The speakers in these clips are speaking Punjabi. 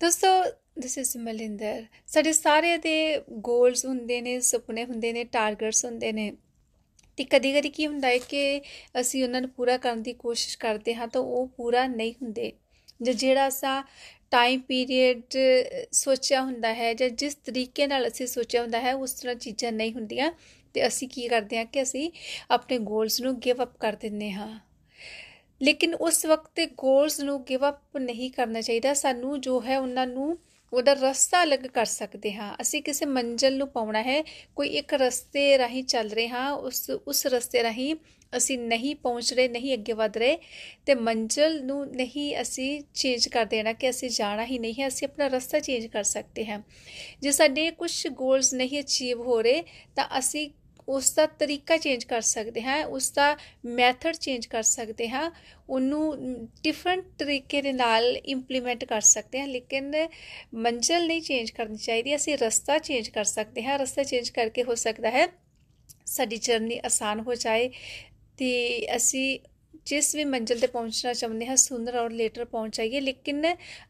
ਦੋਸਤੋ ਦਿਸ ਇਜ਼ ਮਲਿੰਦਰ ਸਾਡੇ ਸਾਰੇ ਦੇ ਗੋਲਸ ਹੁੰਦੇ ਨੇ ਸੁਪਨੇ ਹੁੰਦੇ ਨੇ ਟਾਰਗੇਟਸ ਹੁੰਦੇ ਨੇ ਤੇ ਕਦੀ ਕਦੀ ਕੀ ਹੁੰਦਾ ਹੈ ਕਿ ਅਸੀਂ ਉਹਨਾਂ ਨੂੰ ਪੂਰਾ ਕਰਨ ਦੀ ਕੋਸ਼ਿਸ਼ ਕਰਦੇ ਹਾਂ ਤਾਂ ਉਹ ਪੂਰਾ ਨਹੀਂ ਹੁੰਦੇ ਜੇ ਜਿਹੜਾ ਸਾ ਟਾਈਮ ਪੀਰੀਅਡ ਸੋਚਿਆ ਹੁੰਦਾ ਹੈ ਜਾਂ ਜਿਸ ਤਰੀਕੇ ਨਾਲ ਅਸੀਂ ਸੋਚਿਆ ਹੁੰਦਾ ਹੈ ਉਸ ਤਰ੍ਹਾਂ ਚੀਜ਼ਾਂ ਨਹੀਂ ਹੁੰਦੀਆਂ ਤੇ ਅਸੀਂ ਕੀ ਕਰਦੇ ਹਾਂ ਕਿ ਅਸੀਂ ਆਪਣੇ ਗੋਲਸ ਨੂੰ ਗਿਵ ਅਪ ਕਰ ਦਿੰਨੇ ਹਾਂ ਲੇਕਿਨ ਉਸ ਵਕਤ ਤੇ ਗੋਲਸ ਨੂੰ ਗਿਵ ਅਪ ਨਹੀਂ ਕਰਨਾ ਚਾਹੀਦਾ ਸਾਨੂੰ ਜੋ ਹੈ ਉਹਨਾਂ ਨੂੰ ਉਹਦਾ ਰਸਤਾ ਅਲੱਗ ਕਰ ਸਕਦੇ ਹਾਂ ਅਸੀਂ ਕਿਸੇ ਮੰਜ਼ਲ ਨੂੰ ਪਾਉਣਾ ਹੈ ਕੋਈ ਇੱਕ ਰਸਤੇ ਰਾਹੀਂ ਚੱਲ ਰਹੇ ਹਾਂ ਉਸ ਉਸ ਰਸਤੇ ਰਾਹੀਂ ਅਸੀਂ ਨਹੀਂ ਪਹੁੰਚ ਰਹੇ ਨਹੀਂ ਅੱਗੇ ਵਧ ਰਹੇ ਤੇ ਮੰਜ਼ਲ ਨੂੰ ਨਹੀਂ ਅਸੀਂ ਚੇਂਜ ਕਰ ਦੇਣਾ ਕਿ ਅਸੀਂ ਜਾਣਾ ਹੀ ਨਹੀਂ ਹੈ ਅਸੀਂ ਆਪਣਾ ਰਸਤਾ ਚੇਂਜ ਕਰ ਸਕਦੇ ਹਾਂ ਜੇ ਸਾਡੇ ਕੁਝ ਗੋਲਸ ਨਹੀਂ ਅਚੀਵ ਹੋ ਰਹੇ ਤਾਂ ਅਸੀਂ ਉਸ ਦਾ ਤਰੀਕਾ ਚੇਂਜ ਕਰ ਸਕਦੇ ਹਾਂ ਉਸ ਦਾ ਮੈਥਡ ਚੇਂਜ ਕਰ ਸਕਦੇ ਹਾਂ ਉਹਨੂੰ ਡਿਫਰੈਂਟ ਤਰੀਕੇ ਦੇ ਨਾਲ ਇੰਪਲੀਮੈਂਟ ਕਰ ਸਕਦੇ ਹਾਂ ਲੇਕਿਨ ਮੰਜ਼ਲ ਨਹੀਂ ਚੇਂਜ ਕਰਨੀ ਚਾਹੀਦੀ ਅਸੀਂ ਰਸਤਾ ਚੇਂਜ ਕਰ ਸਕਦੇ ਹਾਂ ਰਸਤਾ ਚੇਂਜ ਕਰਕੇ ਹੋ ਸਕਦਾ ਹੈ ਸਾਡੀ ਜਰਨੀ ਆਸਾਨ ਹੋ ਜਾਏ ਤੇ ਅਸੀਂ ਜਿਸ ਵੀ ਮੰਜ਼ਿਲ ਤੇ ਪਹੁੰਚਣਾ ਚਾਹੁੰਦੇ ਹਾਂ ਸੁੰਦਰ ਔਰ ਲੇਟਰ ਪਹੁੰਚਾਈਏ ਲੇਕਿਨ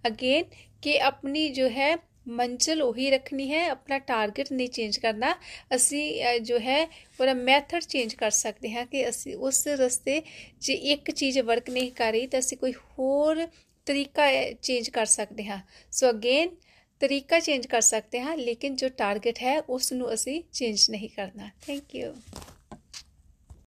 ਅਗੇਨ ਕਿ ਆਪਣੀ ਜੋ ਹੈ ਮੰਜ਼ਲ ਉਹੀ ਰੱਖਣੀ ਹੈ ਆਪਣਾ ਟਾਰਗੇਟ ਨਹੀਂ ਚੇਂਜ ਕਰਨਾ ਅਸੀਂ ਜੋ ਹੈ ਉਹਦਾ ਮੈਥਡ ਚੇਂਜ ਕਰ ਸਕਦੇ ਹਾਂ ਕਿ ਅਸੀਂ ਉਸ ਰਸਤੇ ਜੇ ਇੱਕ ਚੀਜ਼ ਵਰਕ ਨਹੀਂ ਕਰ ਰਹੀ ਤਾਂ ਅਸੀਂ ਕੋਈ ਹੋਰ ਤਰੀਕਾ ਚੇਂਜ ਕਰ ਸਕਦੇ ਹਾਂ ਸੋ ਅਗੇਨ ਤਰੀਕਾ ਚੇਂਜ ਕਰ ਸਕਦੇ ਹਾਂ ਲੇਕਿਨ ਜੋ ਟਾਰਗੇਟ ਹੈ ਉਸ ਨੂੰ ਅਸੀਂ ਚੇਂਜ ਨਹੀਂ ਕਰਨਾ ਥੈਂਕ ਯੂ